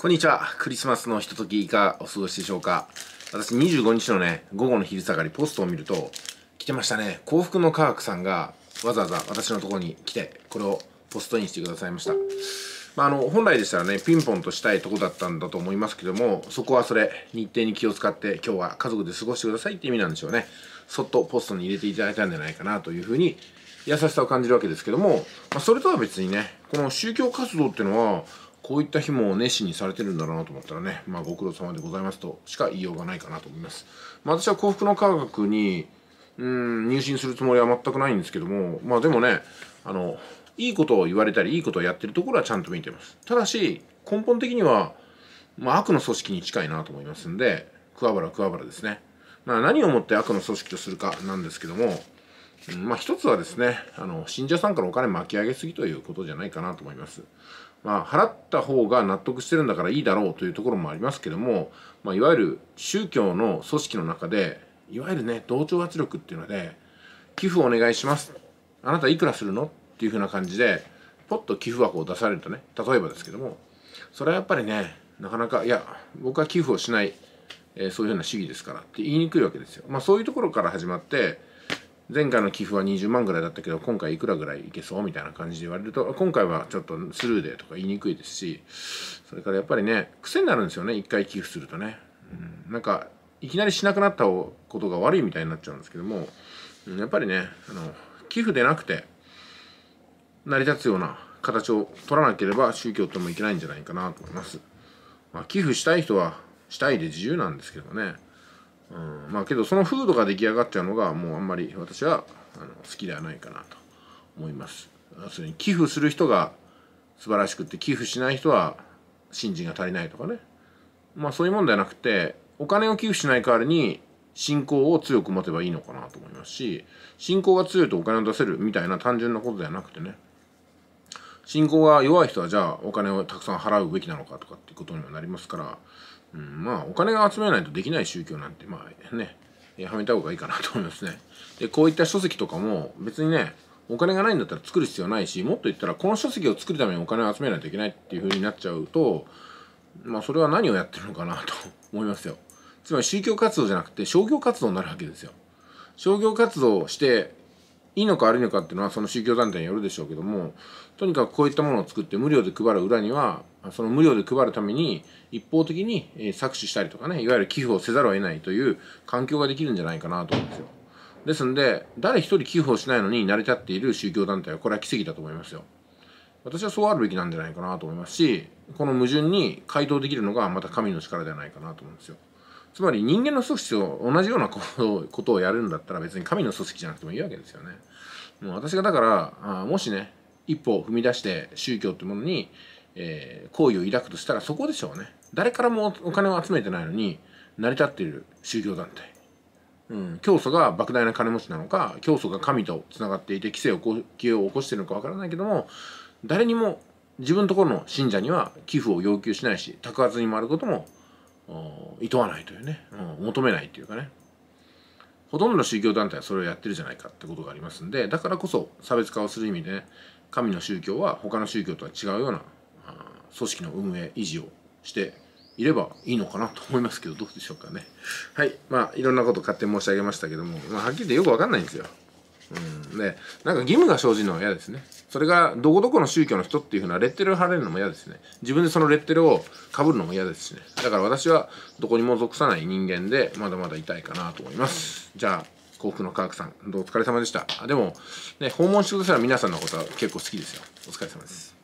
こんにちは。クリスマスのひとときいかお過ごしでしょうか。私25日のね、午後の昼下がりポストを見ると、来てましたね。幸福の科学さんがわざわざ私のところに来て、これをポストインしてくださいました。まあ、あの、本来でしたらね、ピンポンとしたいとこだったんだと思いますけども、そこはそれ、日程に気を使って今日は家族で過ごしてくださいって意味なんでしょうね。そっとポストに入れていただいたんじゃないかなというふうに優しさを感じるわけですけども、まあ、それとは別にねこの宗教活動っていうのはこういった日も熱心にされてるんだろうなと思ったらね、まあ、ご苦労様でございますとしか言いようがないかなと思います。まあ、私は幸福の科学にうん入信するつもりは全くないんですけども、まあ、でもねあのいいことを言われたりいいことをやってるところはちゃんと見てます。ただし根本的には、まあ、悪の組織に近いなと思いますんで桑原桑原ですね。まあ、何をもって悪の組織とするかなんですけどもまあ、一つはですねあの信者さんからお金巻き上げすぎということじゃないかなと思います。まあ、払った方が納得してるんだからいいだろうというところもありますけども、まあ、いわゆる宗教の組織の中でいわゆるね同調圧力っていうので寄付お願いしますあなたいくらするのっていうふうな感じでポッと寄付枠を出されるとね例えばですけどもそれはやっぱりねなかなかいや僕は寄付をしない、えー、そういうような主義ですからって言いにくいわけですよ。まあ、そういうところから始まって前回の寄付は20万ぐらいだったけど今回いくらぐらいいけそうみたいな感じで言われると今回はちょっとスルーでとか言いにくいですしそれからやっぱりね癖になるんですよね一回寄付するとね、うん、なんかいきなりしなくなったことが悪いみたいになっちゃうんですけどもやっぱりねあの寄付でなくて成り立つような形を取らなければ宗教ともいけないんじゃないかなと思います、まあ、寄付したい人はしたいで自由なんですけどねうんまあけどその風土が出来上がっちゃうのがもうあんまり私はあの好きではないかなと思いますそれに寄付する人が素晴らしくって寄付しない人は信心が足りないとかねまあそういうもんではなくてお金を寄付しない代わりに信仰を強く持てばいいのかなと思いますし信仰が強いとお金を出せるみたいな単純なことではなくてね信仰が弱い人はじゃあお金をたくさん払うべきなのかとかっていうことにもなりますから、うん、まあお金が集めないとできない宗教なんてまあねはめた方がいいかなと思いますね。でこういった書籍とかも別にねお金がないんだったら作る必要ないしもっと言ったらこの書籍を作るためにお金を集めないといけないっていう風になっちゃうとまあそれは何をやってるのかなと思いますよ。つまり宗教活動じゃなくて商業活動になるわけですよ。商業活動していいのか悪いのかっていうのはその宗教団体によるでしょうけどもとにかくこういったものを作って無料で配る裏にはその無料で配るために一方的に搾取したりとかねいわゆる寄付をせざるを得ないという環境ができるんじゃないかなと思うんですよですんで誰一人寄付をしないのに成り立っている宗教団体はこれは奇跡だと思いますよ私はそうあるべきなんじゃないかなと思いますしこの矛盾に回答できるのがまた神の力ではないかなと思うんですよつまり人間の組織と同じようなことをやるんだったら別に神の組織じゃなくてもいいわけですよね。もう私がだからあもしね一歩を踏み出して宗教ってものに、えー、好意を抱くとしたらそこでしょうね。誰からもお金を集めてないのに成り立っている宗教団体。うん、教祖が莫大な金持ちなのか教祖が神とつながっていて規制を起こしてるのかわからないけども誰にも自分のところの信者には寄付を要求しないし宅発に回ることもいとわないというね、うん、求めないというかねほとんどの宗教団体はそれをやってるじゃないかってことがありますんでだからこそ差別化をする意味で、ね、神の宗教は他の宗教とは違うような組織の運営維持をしていればいいのかなと思いますけどどうでしょうかねはいまあいろんなこと勝手に申し上げましたけども、まあ、はっきり言ってよく分かんないんですよ、うん、でなんか義務が生じるのは嫌ですねそれがどこどこの宗教の人っていうふうなレッテルを貼れるのも嫌ですね自分でそのレッテルをかぶるのも嫌ですしねだから私はどこにも属さない人間でまだまだ痛いかなと思いますじゃあ幸福の科学さんどうお疲れ様でしたでもね訪問してくださる皆さんのことは結構好きですよお疲れ様です